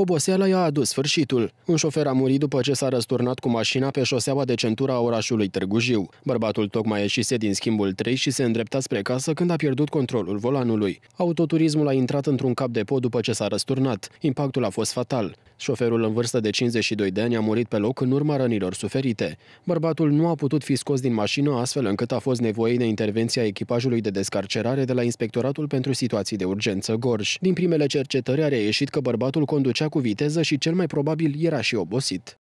Oboseala i-a adus sfârșitul. Un șofer a murit după ce s-a răsturnat cu mașina pe șoseaua de centura a orașului Târgu Jiu. Bărbatul tocmai ieșise din schimbul 3 și se îndrepta spre casă când a pierdut controlul volanului. Autoturismul a intrat într-un cap de pod după ce s-a răsturnat. Impactul a fost fatal. Șoferul în vârstă de 52 de ani a murit pe loc în urma rănilor suferite. Bărbatul nu a putut fi scos din mașină, astfel încât a fost nevoie de intervenția echipajului de descarcerare de la Inspectoratul pentru Situații de Urgență Gorj. Din primele cercetări a reieșit că bărbatul conducea cu viteză și cel mai probabil era și obosit.